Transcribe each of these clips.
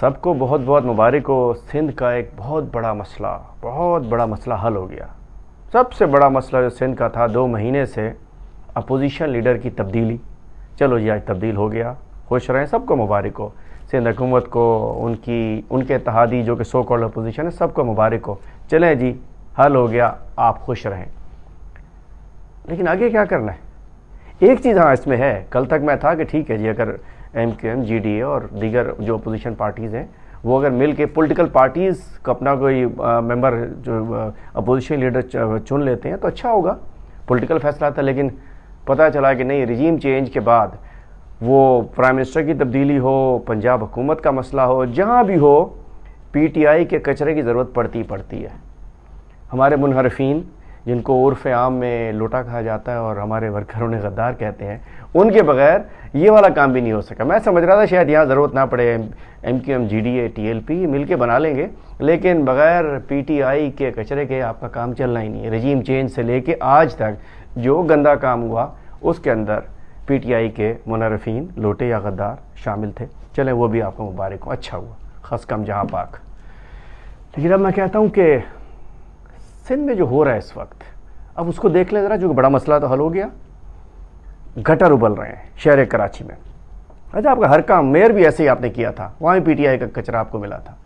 सबको बहुत बहुत मुबारक हो सिंध का एक बहुत बड़ा मसला बहुत बड़ा मसला हल हो गया सबसे बड़ा मसला जो सिंध का था दो महीने से अपोजिशन लीडर की तब्दीली चलो जी आज तब्दील हो गया खुश रहें सबको मुबारक हो सिंध हुकूमत को उनकी उनके तहादी जो कि सो कॉल अपोजिशन है सबको मुबारक हो चलें जी हल हो गया आप खुश रहें लेकिन आगे क्या करना है एक चीज़ हाँ इसमें है कल तक मैं था कि ठीक है जी अगर M Q M G D A और दीगर जो अपोजिशन पार्टीज़ हैं वो अगर मिल के पोलिटिकल पार्टीज़ को अपना कोई आ, मेंबर जो अपोजिशन लीडर चुन लेते हैं तो अच्छा होगा पॉलिटिकल फैसला था लेकिन पता चला कि नहीं रिजीम चेंज के बाद वो प्राइम मिनिस्टर की तब्दीली हो पंजाब हुकूमत का मसला हो जहाँ भी हो पीटीआई के कचरे की ज़रूरत पड़ती पड़ती है हमारे मुनहरफिन जिनको उर्फ आम में लोटा कहा जाता है और हमारे वर्करों ने गद्दार कहते हैं उनके बगैर ये वाला काम भी नहीं हो सका मैं समझ रहा था शायद यहाँ ज़रूरत ना पड़े M Q M G D A T L P मिल के बना लेंगे लेकिन बगैर पी टी आई के कचरे के आपका काम चलना ही नहीं है रजीम चेंज से लेके आज तक जो गंदा काम हुआ उसके अंदर पी टी आई के मुनरफिन लोटे या गद्दार शामिल थे चलें वो भी आपको मुबारक हो अच्छा हुआ खस कम जहाँ पाक लेकिन अब मैं कहता हूँ कि सिंध में जो हो रहा है इस वक्त अब उसको देख लें ज़रा जो बड़ा मसला तो हल हो गया गटर उबल रहे हैं शहर कराची में अच्छा आपका हर काम मेयर भी ऐसे ही आपने किया था वहाँ भी पीटीआई का कचरा आपको मिला था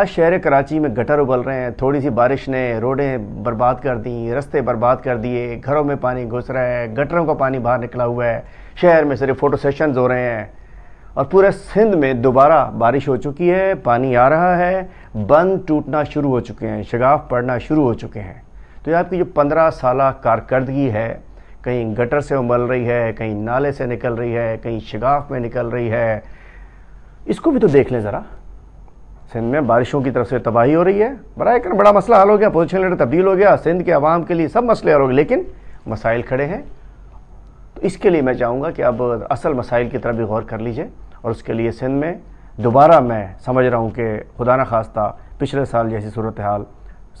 आज शहर कराची में गटर उबल रहे हैं थोड़ी सी बारिश ने रोडें बर्बाद कर दी रस्ते बर्बाद कर दिए घरों में पानी घुस रहा है गटरों का पानी बाहर निकला हुआ है शहर में सिर्फ फोटो सेशन हो रहे हैं और पूरे सिंध में दोबारा बारिश हो चुकी है पानी आ रहा है बंद टूटना शुरू हो चुके हैं शगाफ पड़ना शुरू हो चुके हैं तो ये आपकी जो पंद्रह साल कारकर्दगी है कहीं गटर से उमल रही है कहीं नाले से निकल रही है कहीं शगाफ में निकल रही है इसको भी तो देख लें ज़रा सिंध में बारिशों की तरफ से तबाही हो रही है बर एक बड़ा मसला हल हो गया पोजिशन लीडर तब्दील हो गया सिंध के आवाम के लिए सब मसले हल हो गए लेकिन मसाइल खड़े हैं तो इसके लिए मैं चाहूँगा कि अब असल मसाइल की तरफ भी गौर कर लीजिए और उसके लिए सिंध में दोबारा मैं समझ रहा हूँ कि खुदा न खास्ता पिछले साल जैसी सूरत हाल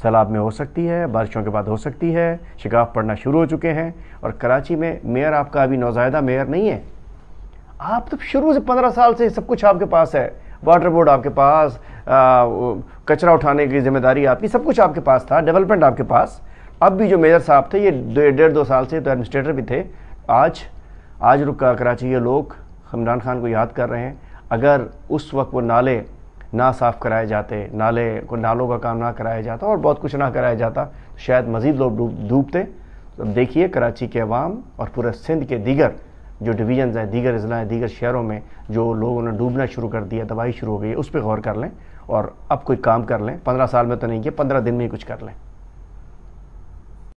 सैलाब में हो सकती है बारिशों के बाद हो सकती है शिकाफ पड़ना शुरू हो चुके हैं और कराची में मेयर आपका अभी नौजायदा मेयर नहीं है आप तो शुरू से पंद्रह साल से सब कुछ आपके पास है वाटर बोर्ड आपके पास कचरा उठाने की जिम्मेदारी आपकी सब कुछ आपके पास था डेवलपमेंट आपके पास अब भी जो मेयर साहब थे ये डेढ़ दो साल से तो एडमिनिस्ट्रेटर भी थे आज आज रुका कराची ये लोग इमरान खान को याद कर रहे हैं अगर उस वक्त वो नाले ना साफ़ कराए जाते नाले को नालों का काम ना कराया जाता और बहुत कुछ ना कराया जाता तो शायद मज़ीद लोग डूब डूबते तो अब देखिए कराची के अवाम और पूरे सिंध के दीगर जो डिवीजन हैं दीगर अजला हैं दीगर शहरों में जो लोगों ने डूबना शुरू कर दिया तबाही शुरू हो गई उस पर गौर कर लें और अब कोई काम कर लें पंद्रह साल में तो नहीं किया पंद्रह दिन में ही कुछ कर लें